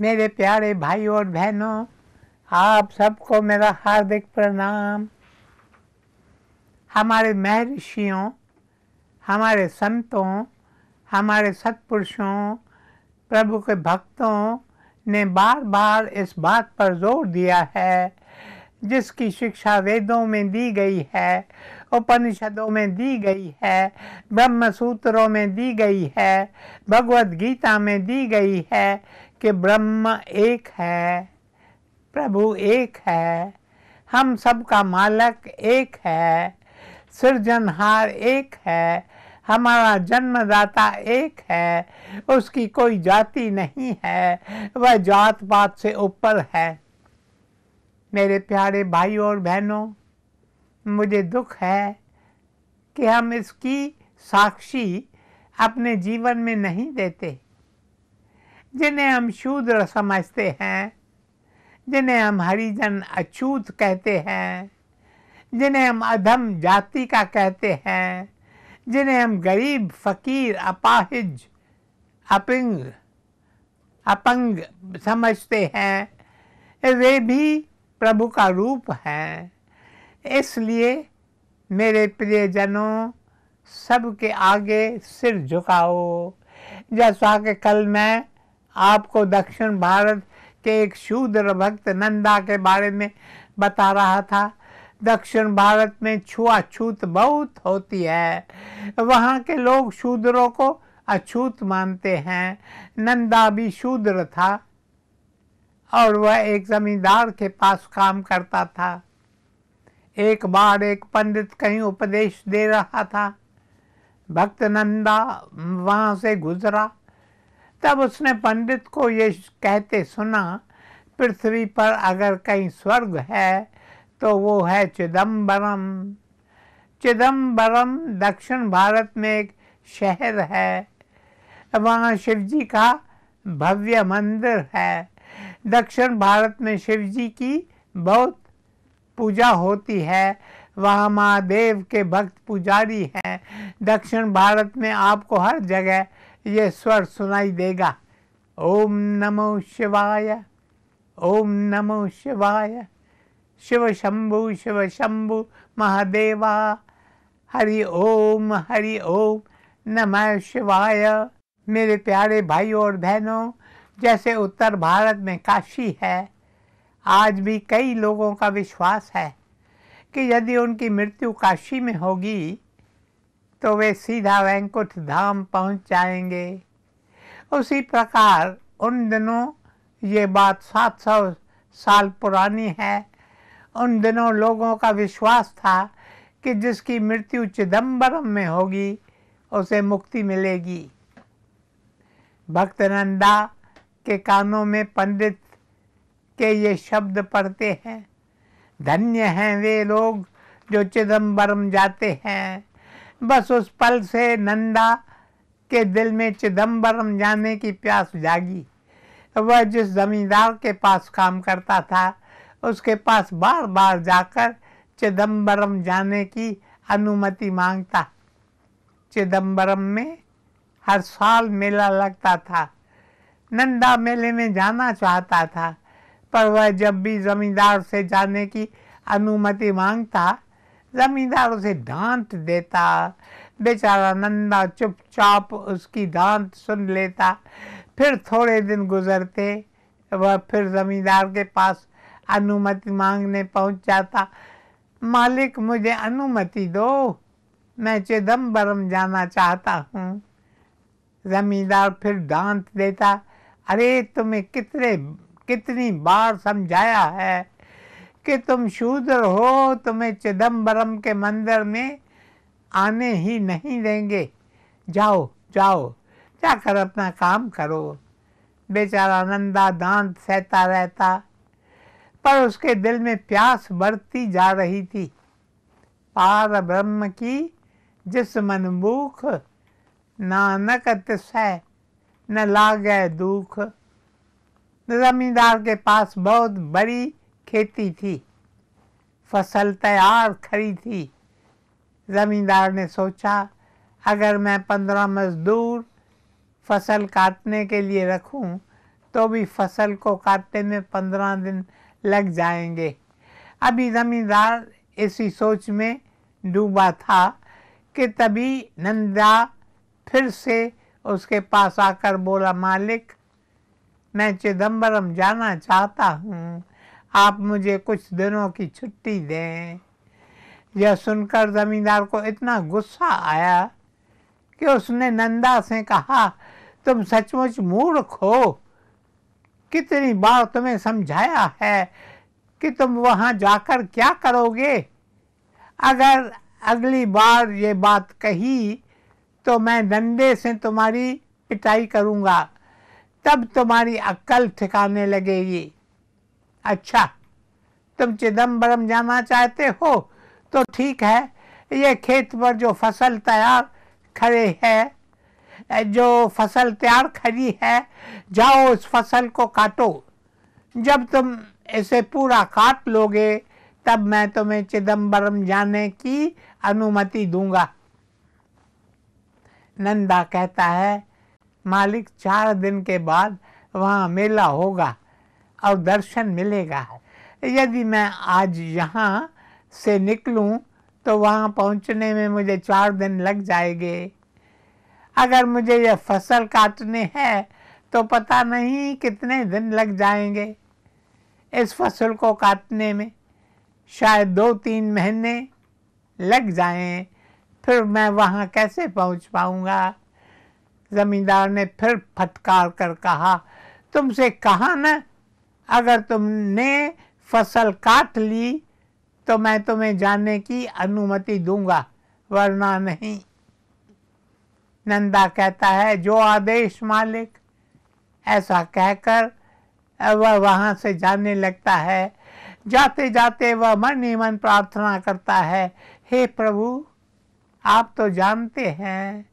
मेरे प्यारे भाई और बहनों आप सबको मेरा हार्दिक प्रणाम हमारे महर्षियों हमारे संतों हमारे सत्पुरुषों प्रभु के भक्तों ने बार बार इस बात पर जोर दिया है जिसकी शिक्षा वेदों में दी गई है उपनिषदों में दी गई है ब्रह्म सूत्रों में दी गई है भगवत गीता में दी गई है कि ब्रह्म एक है प्रभु एक है हम सबका मालक एक है सृजनहार एक है हमारा जन्मदाता एक है उसकी कोई जाति नहीं है वह जात पात से ऊपर है मेरे प्यारे भाई और बहनों मुझे दुख है कि हम इसकी साक्षी अपने जीवन में नहीं देते जिन्हें हम शूद्र समझते हैं जिन्हें हम हरिजन अछूत कहते हैं जिन्हें हम अधम जाति का कहते हैं जिन्हें हम गरीब फकीर अपाहिज अपिंग अपंग समझते हैं वे भी प्रभु का रूप हैं इसलिए मेरे प्रियजनों सबके आगे सिर झुकाओ जैसा कि कल मैं आपको दक्षिण भारत के एक शूद्र भक्त नंदा के बारे में बता रहा था दक्षिण भारत में छुआछूत बहुत होती है वहाँ के लोग शूद्रों को अछूत मानते हैं नंदा भी शूद्र था और वह एक जमींदार के पास काम करता था एक बार एक पंडित कहीं उपदेश दे रहा था भक्त नंदा वहाँ से गुजरा तब उसने पंडित को ये कहते सुना पृथ्वी पर अगर कहीं स्वर्ग है तो वो है चिदम्बरम चिदम्बरम दक्षिण भारत में एक शहर है वहाँ शिव जी का भव्य मंदिर है दक्षिण भारत में शिव जी की बहुत पूजा होती है वहाँ महादेव के भक्त पुजारी हैं दक्षिण भारत में आपको हर जगह ये स्वर सुनाई देगा ओम नमो शिवाय ओम नमो शिवाय शिव शंभु शिव शंभु महादेवा हरि ओम हरि ओम नमः शिवाय मेरे प्यारे भाई और बहनों जैसे उत्तर भारत में काशी है आज भी कई लोगों का विश्वास है कि यदि उनकी मृत्यु काशी में होगी तो वे सीधा वैंकुंठ धाम पहुंच जाएंगे उसी प्रकार उन दिनों ये बात 700 साल पुरानी है उन दिनों लोगों का विश्वास था कि जिसकी मृत्यु चिदम्बरम में होगी उसे मुक्ति मिलेगी भक्तनंदा के कानों में पंडित के ये शब्द पढ़ते हैं धन्य हैं वे लोग जो चिदम्बरम जाते हैं बस उस पल से नंदा के दिल में चिदम्बरम जाने की प्यास जागी वह जिस जमींदार के पास काम करता था उसके पास बार बार जाकर चिदम्बरम जाने की अनुमति मांगता चिदम्बरम में हर साल मेला लगता था नंदा मेले में जाना चाहता था पर वह जब भी जमींदार से जाने की अनुमति मांगता जमींदार उसे दांत देता बेचारा नंदा चुपचाप उसकी दांत सुन लेता फिर थोड़े दिन गुजरते वह फिर जमींदार के पास अनुमति मांगने पहुंच जाता मालिक मुझे अनुमति दो मैं चिदम्बरम जाना चाहता हूँ जमींदार फिर डांत देता अरे तुम्हें कितने कितनी बार समझाया है कि तुम शूद्र हो तुम्हें चिदम्बरम के मंदिर में आने ही नहीं देंगे जाओ जाओ जाकर अपना काम करो बेचारा नंदा दांत सहता रहता पर उसके दिल में प्यास बढ़ती जा रही थी पार ब्रह्म की जिस मनमूख नानक तिसै न लागे दुख जमींदार के पास बहुत बड़ी खेती थी फसल तैयार खड़ी थी ज़मींदार ने सोचा अगर मैं पंद्रह मज़दूर फसल काटने के लिए रखूं तो भी फसल को काटने में पंद्रह दिन लग जाएंगे अभी ज़मींदार इसी सोच में डूबा था कि तभी नंदा फिर से उसके पास आकर बोला मालिक मैं चिदम्बरम जाना चाहता हूँ आप मुझे कुछ दिनों की छुट्टी दें यह सुनकर जमींदार को इतना गुस्सा आया कि उसने नंदा से कहा तुम सचमुच मूर्ख हो कितनी बार तुम्हें समझाया है कि तुम वहाँ जाकर क्या करोगे अगर अगली बार ये बात कही तो मैं डंडे से तुम्हारी पिटाई करूँगा तब तुम्हारी अक्ल ठिकाने लगेगी अच्छा तुम चिदम्बरम जाना चाहते हो तो ठीक है ये खेत पर जो फसल तैयार खड़े है जो फसल तैयार खड़ी है जाओ उस फसल को काटो जब तुम इसे पूरा काट लोगे तब मैं तुम्हें चिदम्बरम जाने की अनुमति दूंगा नंदा कहता है मालिक चार दिन के बाद वहाँ मेला होगा और दर्शन मिलेगा यदि मैं आज यहाँ से निकलूँ तो वहाँ पहुँचने में मुझे चार दिन लग जाएंगे अगर मुझे यह फसल काटनी है तो पता नहीं कितने दिन लग जाएंगे इस फसल को काटने में शायद दो तीन महीने लग जाएं फिर मैं वहाँ कैसे पहुँच पाऊँगा ज़मींदार ने फिर फटकार कर कहा तुमसे कहा न अगर तुमने फसल काट ली तो मैं तुम्हें जाने की अनुमति दूंगा वरना नहीं नंदा कहता है जो आदेश मालिक ऐसा कहकर वह वहां से जाने लगता है जाते जाते वह मन ही मन प्रार्थना करता है हे प्रभु आप तो जानते हैं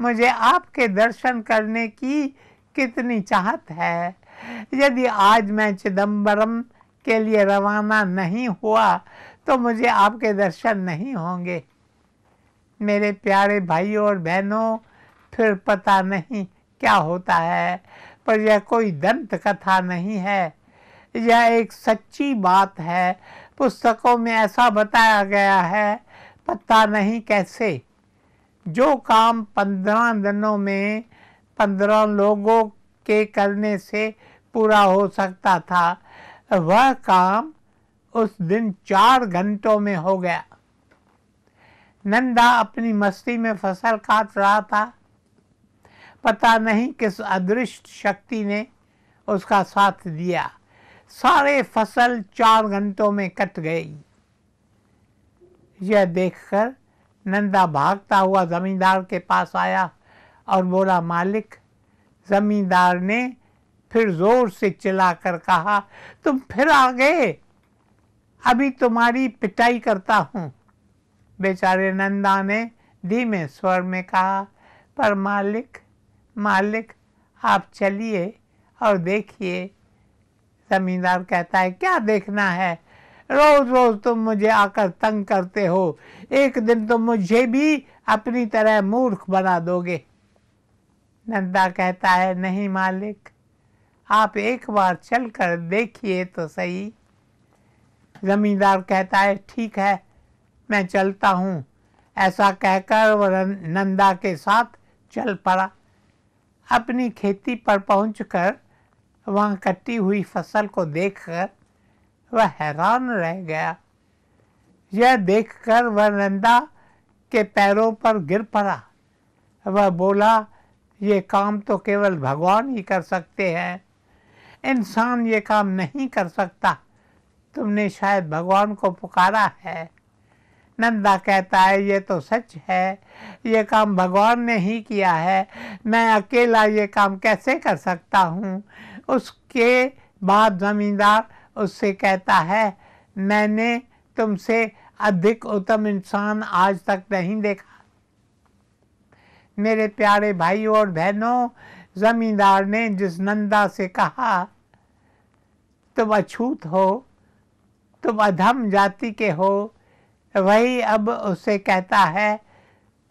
मुझे आपके दर्शन करने की कितनी चाहत है यदि आज मैं चिदम्बरम के लिए रवाना नहीं हुआ तो मुझे आपके दर्शन नहीं होंगे मेरे प्यारे भाइयों और बहनों फिर पता नहीं क्या होता है पर यह कोई दंत कथा नहीं है यह एक सच्ची बात है पुस्तकों में ऐसा बताया गया है पता नहीं कैसे जो काम पंद्रह दिनों में पंद्रह लोगों के करने से पूरा हो सकता था वह काम उस दिन चार घंटों में हो गया नंदा अपनी मस्ती में फसल काट रहा था पता नहीं किस अदृश्य शक्ति ने उसका साथ दिया सारे फसल चार घंटों में कट गई यह देखकर नंदा भागता हुआ जमींदार के पास आया और बोला मालिक जमींदार ने फिर जोर से चिल्लाकर कहा तुम फिर आ गए अभी तुम्हारी पिटाई करता हूँ बेचारे नंदा ने धीमे स्वर में कहा पर मालिक मालिक आप चलिए और देखिए जमींदार कहता है क्या देखना है रोज रोज तुम मुझे आकर तंग करते हो एक दिन तुम मुझे भी अपनी तरह मूर्ख बना दोगे नंदा कहता है नहीं मालिक आप एक बार चल कर देखिए तो सही ज़मींदार कहता है ठीक है मैं चलता हूँ ऐसा कहकर वह नंदा के साथ चल पड़ा अपनी खेती पर पहुँच कर वहाँ कटी हुई फसल को देखकर वह हैरान रह गया यह देखकर वह नंदा के पैरों पर गिर पड़ा वह बोला ये काम तो केवल भगवान ही कर सकते हैं इंसान ये काम नहीं कर सकता तुमने शायद भगवान को पुकारा है नंदा कहता है ये तो सच है ये काम भगवान ने ही किया है मैं अकेला ये काम कैसे कर सकता हूँ उसके बाद जमींदार उससे कहता है मैंने तुमसे अधिक उत्तम इंसान आज तक नहीं देखा मेरे प्यारे भाई और बहनों जमींदार ने जिस नंदा से कहा तुम अछूत हो तुम अधम जाति के हो वही अब उसे कहता है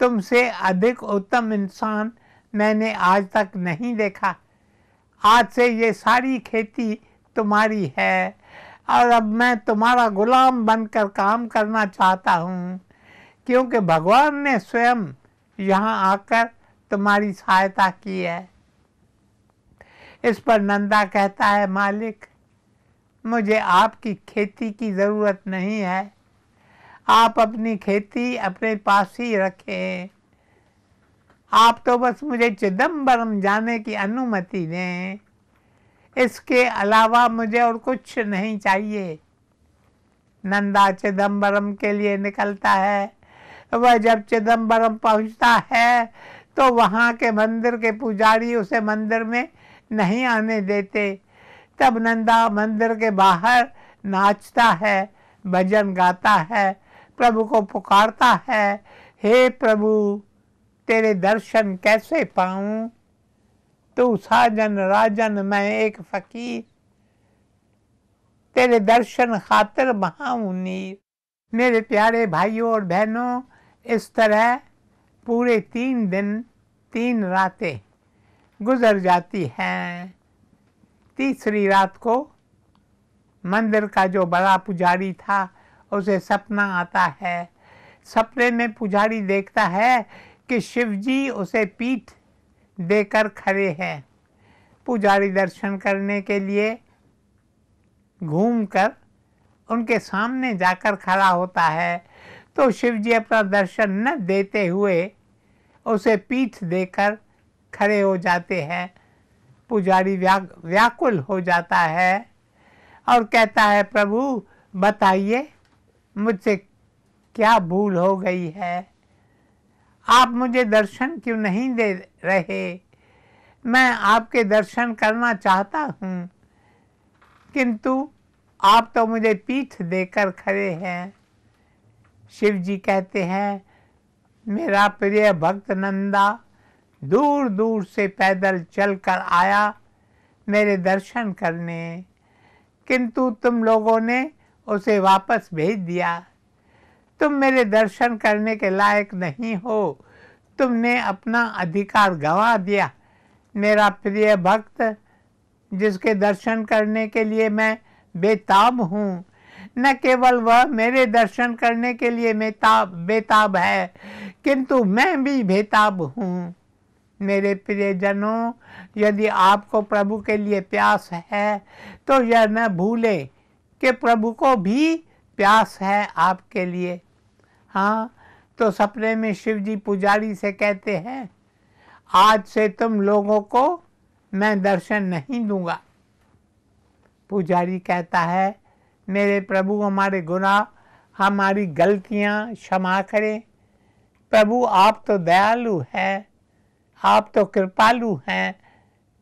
तुमसे अधिक उत्तम इंसान मैंने आज तक नहीं देखा आज से ये सारी खेती तुम्हारी है और अब मैं तुम्हारा गुलाम बनकर काम करना चाहता हूँ क्योंकि भगवान ने स्वयं यहाँ आकर तुम्हारी सहायता की है इस पर नंदा कहता है मालिक मुझे आपकी खेती की ज़रूरत नहीं है आप अपनी खेती अपने पास ही रखें आप तो बस मुझे चिदम्बरम जाने की अनुमति दें इसके अलावा मुझे और कुछ नहीं चाहिए नंदा चिदम्बरम के लिए निकलता है वह जब चिदम्बरम पहुंचता है तो वहाँ के मंदिर के पुजारी उसे मंदिर में नहीं आने देते तब नंदा मंदिर के बाहर नाचता है भजन गाता है प्रभु को पुकारता है हे प्रभु तेरे दर्शन कैसे पाऊं तू साजन राजन मैं एक फकीर तेरे दर्शन खातिर बहाऊं नीर मेरे प्यारे भाइयों और बहनों इस तरह पूरे तीन दिन तीन रातें गुजर जाती हैं तीसरी रात को मंदिर का जो बड़ा पुजारी था उसे सपना आता है सपने में पुजारी देखता है कि शिवजी उसे पीठ देकर खड़े हैं पुजारी दर्शन करने के लिए घूमकर उनके सामने जाकर खड़ा होता है तो शिव जी अपना दर्शन न देते हुए उसे पीठ देकर खड़े हो जाते हैं पुजारी व्या व्याकुल हो जाता है और कहता है प्रभु बताइए मुझसे क्या भूल हो गई है आप मुझे दर्शन क्यों नहीं दे रहे मैं आपके दर्शन करना चाहता हूँ किंतु आप तो मुझे पीठ देकर खड़े हैं शिव जी कहते हैं मेरा प्रिय भक्त नंदा दूर दूर से पैदल चल कर आया मेरे दर्शन करने किंतु तुम लोगों ने उसे वापस भेज दिया तुम मेरे दर्शन करने के लायक नहीं हो तुमने अपना अधिकार गंवा दिया मेरा प्रिय भक्त जिसके दर्शन करने के लिए मैं बेताब हूँ न केवल वह मेरे दर्शन करने के लिए मेताब बेताब है किंतु मैं भी बेताब हूँ मेरे प्रियजनों यदि आपको प्रभु के लिए प्यास है तो यह न भूले कि प्रभु को भी प्यास है आपके लिए हाँ तो सपने में शिवजी पुजारी से कहते हैं आज से तुम लोगों को मैं दर्शन नहीं दूंगा पुजारी कहता है मेरे प्रभु हमारे गुनाह हमारी गलतियाँ क्षमा करें प्रभु आप तो दयालु हैं आप तो कृपालु हैं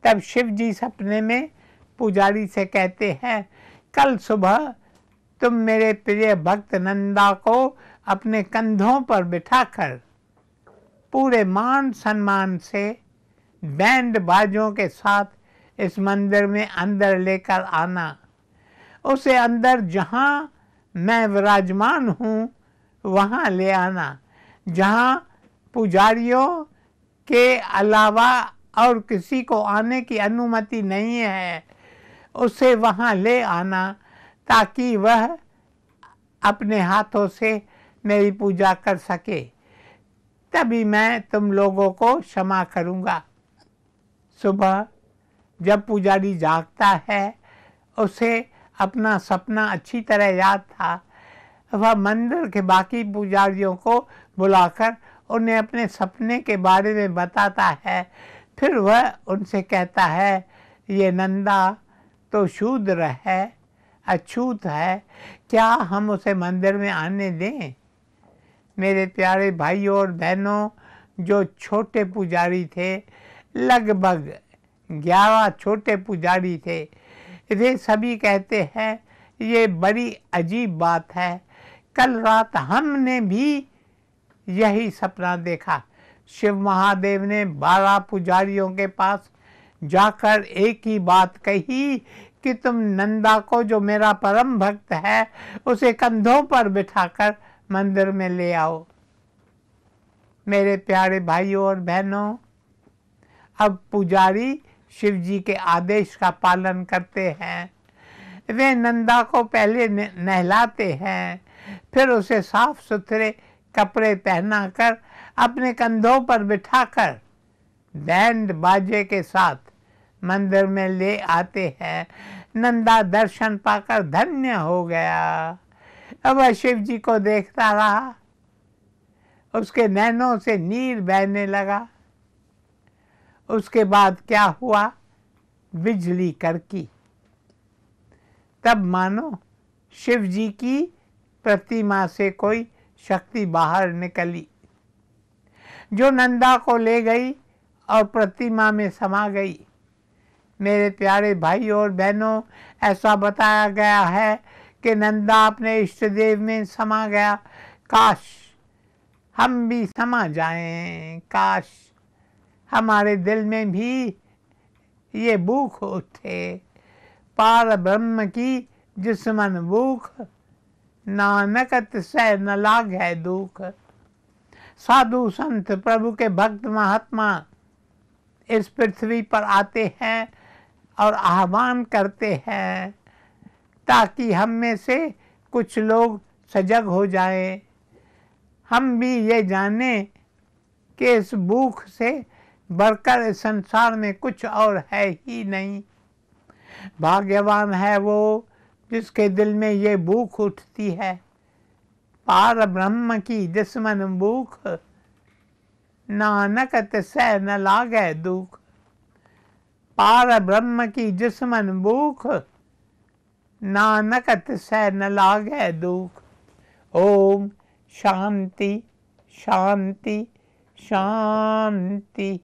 तब शिव जी सपने में पुजारी से कहते हैं कल सुबह तुम मेरे प्रिय भक्त नंदा को अपने कंधों पर बिठाकर पूरे मान सम्मान से बैंड बाजों के साथ इस मंदिर में अंदर लेकर आना उसे अंदर जहाँ मैं विराजमान हूँ वहाँ ले आना जहाँ पुजारियों के अलावा और किसी को आने की अनुमति नहीं है उसे वहाँ ले आना ताकि वह अपने हाथों से मेरी पूजा कर सके तभी मैं तुम लोगों को क्षमा करूँगा सुबह जब पुजारी जागता है उसे अपना सपना अच्छी तरह याद था वह मंदिर के बाकी पुजारियों को बुलाकर उन्हें अपने सपने के बारे में बताता है फिर वह उनसे कहता है ये नंदा तो शूद्र है अछूत है क्या हम उसे मंदिर में आने दें मेरे प्यारे भाइयों और बहनों जो छोटे पुजारी थे लगभग ग्यारह छोटे पुजारी थे वे सभी कहते हैं ये बड़ी अजीब बात है कल रात हमने भी यही सपना देखा शिव महादेव ने बारह पुजारियों के पास जाकर एक ही बात कही कि तुम नंदा को जो मेरा परम भक्त है उसे कंधों पर बिठाकर मंदिर में ले आओ मेरे प्यारे भाइयों और बहनों अब पुजारी शिव जी के आदेश का पालन करते हैं वे नंदा को पहले नहलाते हैं फिर उसे साफ सुथरे कपड़े पहनाकर अपने कंधों पर बिठाकर बैंड बाजे के साथ मंदिर में ले आते हैं नंदा दर्शन पाकर धन्य हो गया वह शिव जी को देखता रहा उसके नैनों से नीर बहने लगा उसके बाद क्या हुआ बिजली करकी तब मानो शिव जी की प्रतिमा से कोई शक्ति बाहर निकली जो नंदा को ले गई और प्रतिमा में समा गई मेरे प्यारे भाई और बहनों ऐसा बताया गया है कि नंदा अपने इष्ट देव में समा गया काश हम भी समा जाएं काश हमारे दिल में भी ये भूख उठे पार ब्रह्म की जिसमन भूख नानकत सह न लाग है दुख साधु संत प्रभु के भक्त महात्मा इस पृथ्वी पर आते हैं और आह्वान करते हैं ताकि हम में से कुछ लोग सजग हो जाएं, हम भी ये जाने कि इस भूख से बढ़कर इस संसार में कुछ और है ही नहीं भाग्यवान है वो जिसके दिल में ये भूख उठती है पार ब्रह्म की जिसमन भूख नानक तह न लागे दुख पार ब्रह्म की जिसमन भूख नानक तह न लागे दुख ओम शांति शांति शांति